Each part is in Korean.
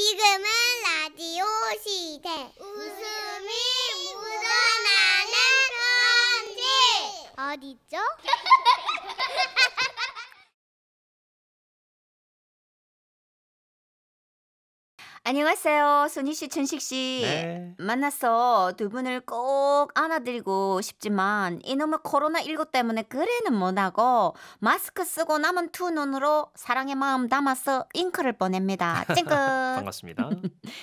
지금은 라디오 시대. 웃음이 묻어나는 편지. 어디죠? 안녕하세요. 손희 씨, 천식 씨. 네. 만나서 두 분을 꼭 안아드리고 싶지만 이놈의 코로나19 때문에 그래는 못하고 마스크 쓰고 남은 두 눈으로 사랑의 마음 담아서 잉크를 보냅니다. 찡긋. 반갑습니다.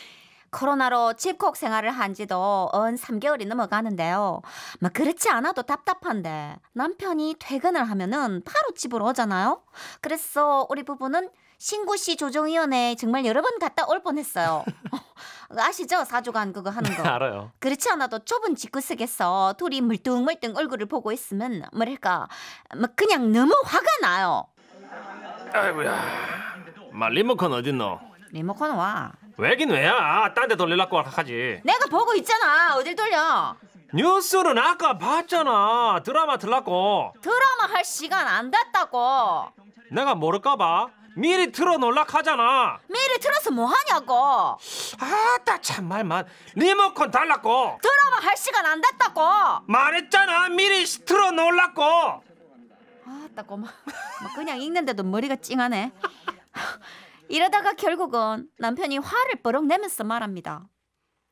코로나로 집콕 생활을 한 지도 언 3개월이 넘어가는데요. 막 뭐 그렇지 않아도 답답한데 남편이 퇴근을 하면은 바로 집으로 오잖아요. 그래서 우리 부부는 신구 씨 조정위원회 정말 여러 번 갔다 올 뻔했어요. 어, 아시죠? 사주간 그거 하는 거. 네, 알아요. 그렇지 않아도 좁은 직구 속에서 둘이 물뚱물뚱 얼굴을 보고 있으면 뭐랄까 뭐 그냥 너무 화가 나요. 아이고야. 마 리모컨 어딨노? 리모컨 와. 왜긴 왜야. 딴 데 돌리려고 하지. 내가 보고 있잖아. 어딜 돌려. 뉴스는 아까 봤잖아. 드라마 틀라고. 드라마 할 시간 안 됐다고. 내가 모를까봐. 미리 틀어놀으라 하잖아 미리 틀어서 뭐하냐고 아따 참말만 리모컨 달라고 드라마 할 시간 안 됐다고 말했잖아 미리 틀어놓으고 아따 고마 뭐 그냥 읽는데도 머리가 찡하네 이러다가 결국은 남편이 화를 버럭 내면서 말합니다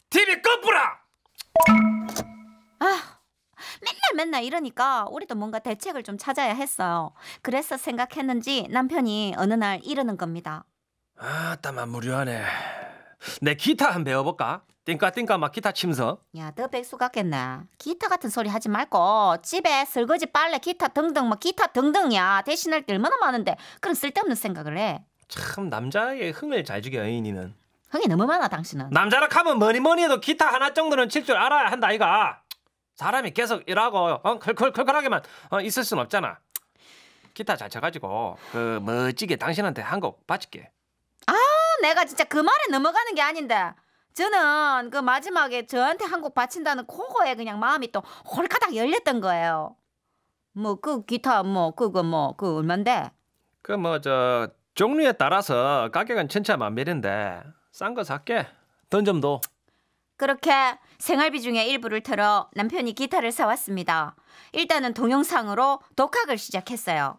TV 꺼뿌라 아 맨날 맨날 이러니까 우리도 뭔가 대책을 좀 찾아야 했어요. 그래서 생각했는지 남편이 어느 날 이러는 겁니다. 아따만 무료하네. 내 기타 한 배워볼까? 띵까 띵까 막 기타 침서. 야, 너 백수 같겠네. 기타 같은 소리 하지 말고 집에 설거지, 빨래, 기타 등등 뭐 기타 등등이야. 대신할 게 얼마나 많은데 그런 쓸데없는 생각을 해. 참 남자의 흥을 잘 죽여 여인는 흥이 너무 많아 당신은. 남자라 하면 뭐니 뭐니 해도 기타 하나 정도는 칠 줄 알아야 한다 이가. 사람이 계속 일하고 어, 컬컬컬컬하게만 어, 있을 순 없잖아. 기타 잘 쳐가지고 그 멋지게 당신한테 한 곡 바칠게. 아 내가 진짜 그 말에 넘어가는 게 아닌데 저는 그 마지막에 저한테 한 곡 바친다는 코거에 그냥 마음이 또 홀가닥 열렸던 거예요. 뭐 그 기타 뭐 그거 뭐 그 얼만데? 그 뭐 저 종류에 따라서 가격은 천차만별인데 싼 거 살게. 돈 좀 더. 그렇게 생활비 중에 일부를 털어 남편이 기타를 사왔습니다. 일단은 동영상으로 독학을 시작했어요.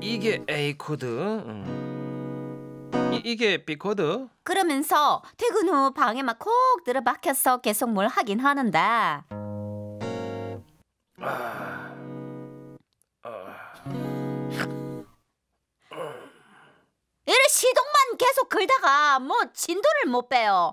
이게 A 코드. 음. 이, 게 B 코드. 그러면서 퇴근 후 방에만 콕 들어박혀서 계속 뭘 하긴 하는데. 아. 이래 시동만 계속 걸다가 뭐 진도를 못 빼요.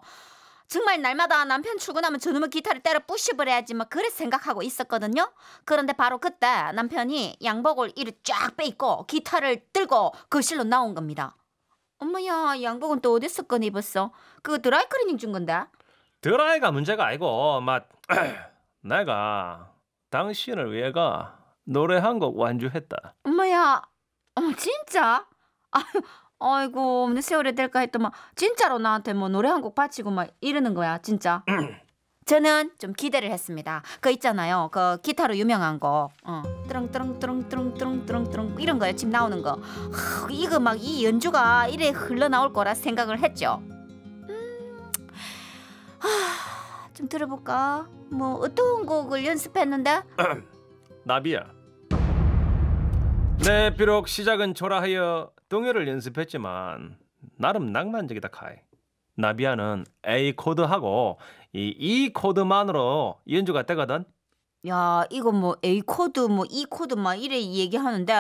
정말 날마다 남편 출근하면 저놈의 기타를 때려 부시버려야지 막 뭐 그래 생각하고 있었거든요. 그런데 바로 그때 남편이 양복을 이리 쫙 빼입고 기타를 들고 거실로 나온 겁니다. 엄마야 양복은 또 어디서 꺼내 입었어? 그 드라이 클리닝 준 건데. 드라이가 문제가 아니고 막 내가 당신을 위해가 노래 한 곡 완주했다. 엄마야, 어머 진짜? 아유 아이고 몇 세월이 될까 했더니막 진짜로 나한테 뭐 노래 한곡 바치고 막 이러는 거야 진짜. 저는 좀 기대를 했습니다. 그 있잖아요. 그 기타로 유명한 거. 어. 뚜렁뚜렁뚜렁뚜렁뚜렁뚜렁뚜 이런 거요. 지금 나오는 거. 하, 이거 막 이 연주가 이래 흘러나올 거라 생각을 했죠. 음. 하, 좀 들어볼까? 뭐 어떤 곡을 연습했는데? 나비야. 네, 비록 시작은 초라하여 동요를 연습했지만 나름 낭만적이다 카이. 나비아는 A 코드하고 이 E 코드만으로 연주가 되거든. 야, 이거 뭐 A 코드 뭐 E 코드 막 이래 얘기하는데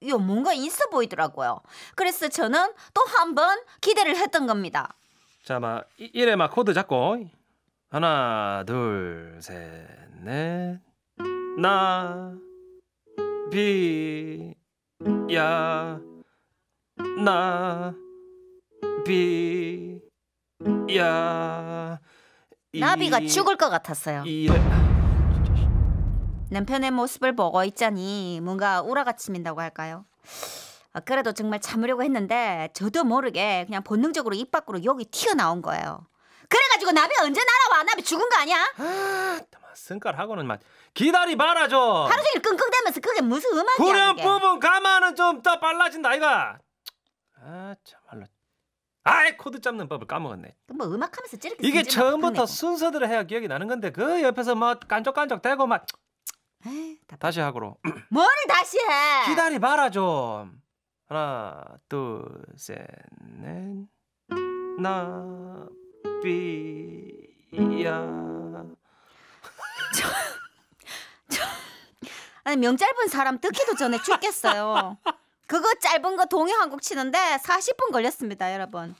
이거 뭔가 있어 보이더라고요. 그래서 저는 또 한 번 기대를 했던 겁니다. 자, 막 이- 래막 코드 잡고 하나, 둘, 셋, 넷. 나 비. 야, 나, 비, 야. 나비가 죽을 것 같았어요. 이래. 남편의 모습을 보고 있자니 뭔가 우라가 치민다고 할까요? 어, 그래도 정말 참으려고 했는데 저도 모르게 그냥 본능적으로 입 밖으로 욕이 튀어나온 거예요. 그래가지고 나비 언제 날아와? 나비 죽은 거 아니야? 승깔하고는 아, 막 기다리봐라 좀. 하루 종일 끙끙대면서 그게 무슨 음악이야? 후렴 부분 가마는 좀더 빨라진다 이가아 참말로. 아이 코드 잡는 법을 까먹었네. 뭐 음악하면서 찌르게 이게 처음부터 순서대로 해야 기억이 나는 건데 그 옆에서 막 뭐 깐족깐족 대고 막. 에이, 다시 하고로. 뭐를 다시 해? 기다리봐라 좀. 하나 둘셋넷 나비야. 아니 명 짧은 사람 듣기도 전에 죽겠어요. 그거 짧은 거 동요 한곡 치는데 40분 걸렸습니다, 여러분.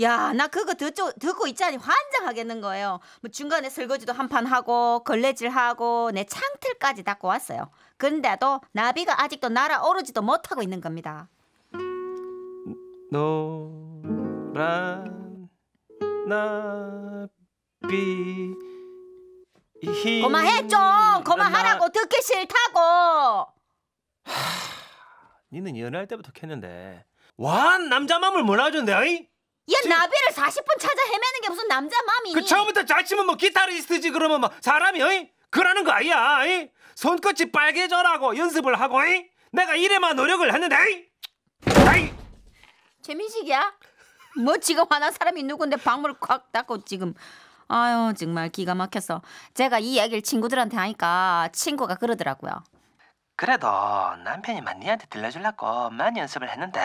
야, 나 그거 듣고, 듣고 있자니 환장하겠는 거예요. 뭐 중간에 설거지도 한 판 하고, 걸레질하고, 내 창틀까지 닦고 왔어요. 근데도 나비가 아직도 날아오르지도 못하고 있는 겁니다. 노란 나비 히... 그만해 좀 그만하라고 음, 나... 듣기 싫다고 하... 니는 연애할 때부터 캤는데 완 남자 맘을 몰라준대 이얘 지금... 나비를 40분 찾아 헤매는 게 무슨 남자 맘이니 그 처음부터 자치면 뭐 기타리스트지 그러면 뭐 사람이 어이? 그러는 거 아니야 어이? 손끝이 빨개져라고 연습을 하고 어이? 내가 이래만 노력을 했는데 어 재민식이야? 뭐 지금 화난 사람이 누군데 방문을 콱 닫고 지금 아유 정말 기가 막혔어. 제가 이 얘기를 친구들한테 하니까 친구가 그러더라고요. 그래도 남편이 만 니한테 들려주려고 많이 연습을 했는데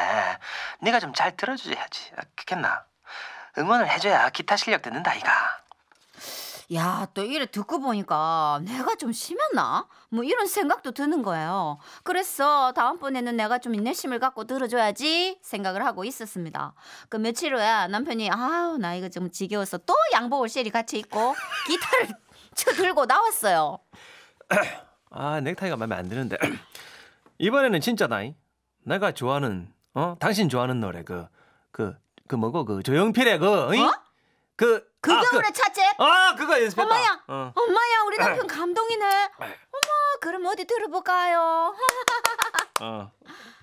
네가 좀 잘 들어주지 해야지. 어, 겠나 응원을 해줘야 기타 실력 듣는다 이가. 야, 또 이래 듣고 보니까 내가 좀 심했나? 뭐 이런 생각도 드는 거예요. 그래서 다음번에는 내가 좀 인내심을 갖고 들어줘야지 생각을 하고 있었습니다. 그 며칠 후에 남편이 아우, 나 이거 좀 지겨워서 또 양복 을실리 같이 입고 기타를 쳐 들고 나왔어요. 아, 넥타이가 마음에 안 드는데. 이번에는 진짜나잉 내가 좋아하는 어? 당신 좋아하는 노래 그 그그 그, 그 뭐고 그 조용필의 그 어? 그, 그경훈 아, 그, 차집? 아, 그거 연습했다. 엄마야, 어. 엄마야, 우리 남편 감동이네. 네. 어머, 그럼 어디 들어볼까요? 어,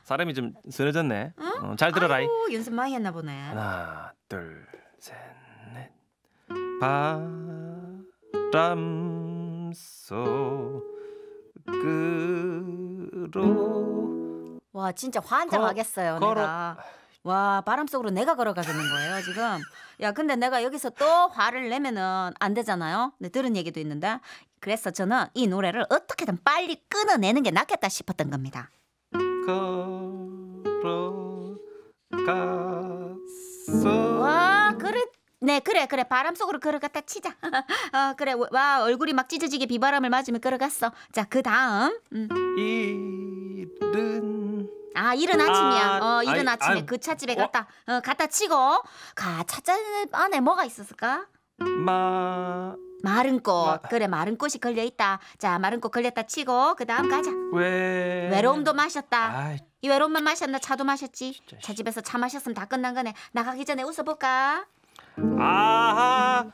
사람이 좀 쓰러졌네. 응? 어, 잘 들어라이. 연습 많이 했나 보네. 하나, 둘, 셋, 넷. 바람 속으로 와, 진짜 환장하겠어요, 거, 내가. 걸어... 와 바람 속으로 내가 걸어가겠는 거예요 지금 야 근데 내가 여기서 또 화를 내면은 안 되잖아요 근 네, 들은 얘기도 있는데 그래서 저는 이 노래를 어떻게든 빨리 끊어내는 게 낫겠다 싶었던 겁니다 걸어갔어 와 그래 네 그래 그래 바람 속으로 걸어갔다 치자 어, 그래 와 얼굴이 막 찢어지게 비바람을 맞으며 걸어갔어 자 그 다음 음. 이른 아 이른 아, 아침이야. 아, 어 이른 아이, 아침에 아그 차집에 어? 갔다 어? 갔다 치고 가 차집 안에 뭐가 있었을까? 마 마른 꽃 마... 그래 마른 꽃이 걸려 있다. 자 마른 꽃 걸렸다 치고 그 다음 가자. 왜 외로움도 마셨다. 아이... 이 외로움만 마셨나 차도 마셨지. 진 차집에서 차 마셨으면 다 끝난 거네. 나가기 전에 웃어볼까? 아하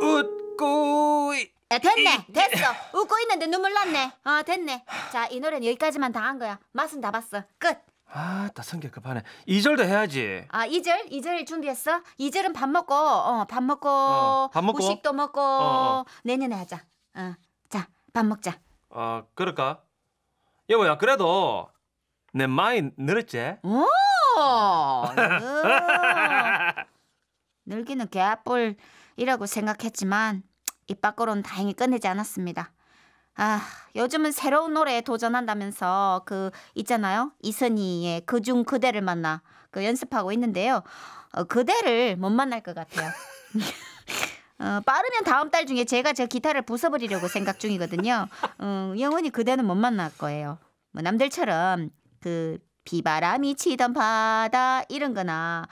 웃고 야, 아, 됐네. 됐어. 웃고 있는데 눈물 났네. 어, 됐네. 자, 이 노래는 여기까지만 당한 거야. 맛은 다 봤어. 끝. 아, 나 성격 급하네. 2절도 해야지. 아, 2절? 2절 준비했어? 2절은 밥 먹고, 어, 밥 먹고, 어, 밥 먹고? 후식도 먹고, 어, 어. 내년에 하자. 어, 자, 밥 먹자. 어, 그럴까? 여보야, 그래도 내 많이 늘었지? 오! 늘기는 개뿔이라고 생각했지만 입 밖으로는 다행히 끝내지 않았습니다. 아, 요즘은 새로운 노래에 도전한다면서 그 있잖아요. 이선희의 그 중 그대를 만나 그 연습하고 있는데요. 어, 그대를 못 만날 것 같아요. 어, 빠르면 다음 달 중에 제가 저 기타를 부숴버리려고 생각 중이거든요. 어, 영원히 그대는 못 만날 거예요. 뭐 남들처럼 그 비바람이 치던 바다 이런 거나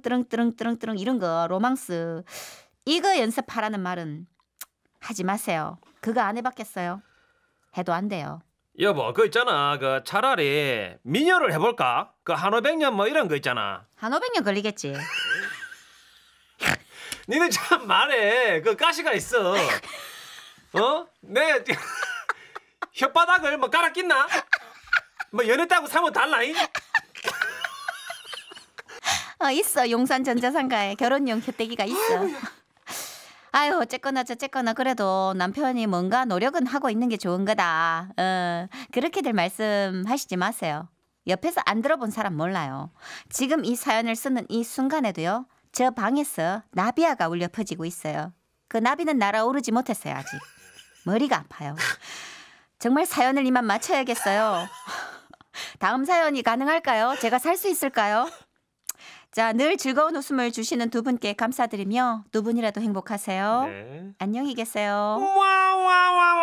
뜨릉뜨릉뜨릉뜨릉뜨릉뜨릉뜨릉 이런 거 로망스 이거 연습하라는 말은 하지 마세요. 그거 안 해봤겠어요? 해도 안 돼요. 여보, 그 있잖아. 그 차라리 민요를 해볼까? 그 한오백 년 뭐 이런 거 있잖아. 한오백 년 걸리겠지. 니네 참 말해. 그 가시가 있어. 어? 내 혓바닥을 뭐 깔아 낀나? 뭐 연애 따고 사면 달라잉? 어, 있어. 용산 전자상가에 결혼용 혓대기가 있어. 아유, 어쨌거나 저쨌거나 그래도 남편이 뭔가 노력은 하고 있는 게 좋은 거다. 어, 그렇게들 말씀하시지 마세요. 옆에서 안 들어본 사람 몰라요. 지금 이 사연을 쓰는 이 순간에도요. 저 방에서 나비아가 울려 퍼지고 있어요. 그 나비는 날아오르지 못했어요, 아직. 머리가 아파요. 정말 사연을 이만 맞춰야겠어요 다음 사연이 가능할까요? 제가 살 수 있을까요? 자, 늘 즐거운 웃음을 주시는 두 분께 감사드리며 두 분이라도 행복하세요. 네. 안녕히 계세요. 와와와